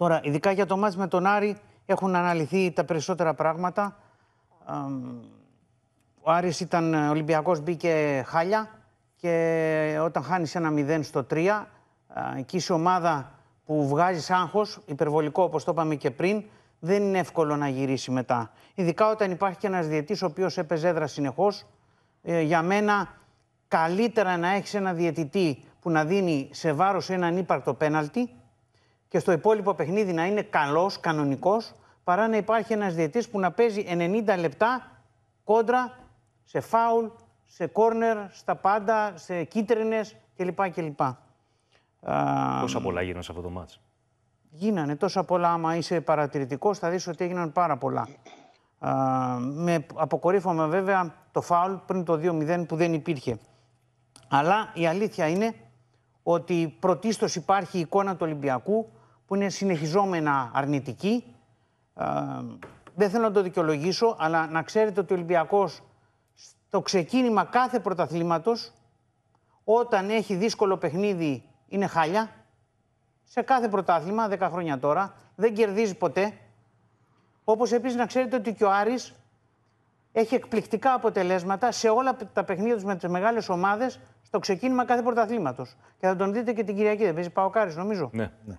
Τώρα, ειδικά για το μάτς με τον Άρη, έχουν αναλυθεί τα περισσότερα πράγματα. Ο Άρης ήταν ε, Ολυμπιακός, μπήκε χάλια και όταν χάνεις ένα 0 στο 3, εκεί η ομάδα που βγάζεις άγχος, υπερβολικό όπως το είπαμε και πριν, δεν είναι εύκολο να γυρίσει μετά. Ειδικά όταν υπάρχει και ένας διαιτής ο οποίος έπαιζε έδρα συνεχώς. Ε, για μένα καλύτερα να έχεις ένα διαιτητή που να δίνει σε βάρος έναν ύπαρκτο πέναλτι και στο υπόλοιπο παιχνίδι να είναι καλός, κανονικός, παρά να υπάρχει ένας διαιτής που να παίζει 90 λεπτά κόντρα σε φάουλ, σε κόρνερ, στα πάντα, σε κίτρινες κλπ. κλπ. Πόσα πολλά γίνανε σε αυτό το μάτς. Γίνανε τόσα πολλά. Άμα είσαι παρατηρητικός, θα δεις ότι έγιναν πάρα πολλά. Α, με αποκορύφωμα βέβαια το φάουλ πριν το 2-0 που δεν υπήρχε. Αλλά η αλήθεια είναι ότι πρωτίστως υπάρχει η εικόνα του Ολυμπιακού που είναι συνεχιζόμενα αρνητική. Ε, δεν θέλω να το δικαιολογήσω, αλλά να ξέρετε ότι ο Ολυμπιακός στο ξεκίνημα κάθε πρωταθλήματος, όταν έχει δύσκολο παιχνίδι, είναι χάλια. Σε κάθε πρωτάθλημα, 10 χρόνια τώρα, δεν κερδίζει ποτέ. Όπως επίσης να ξέρετε ότι και ο Άρης έχει εκπληκτικά αποτελέσματα σε όλα τα παιχνίδια τους με τις μεγάλες ομάδες στο ξεκίνημα κάθε πρωταθλήματος. Και θα τον δείτε και την Κυριακή. Δεν παίζει νομίζω. Ναι, ναι.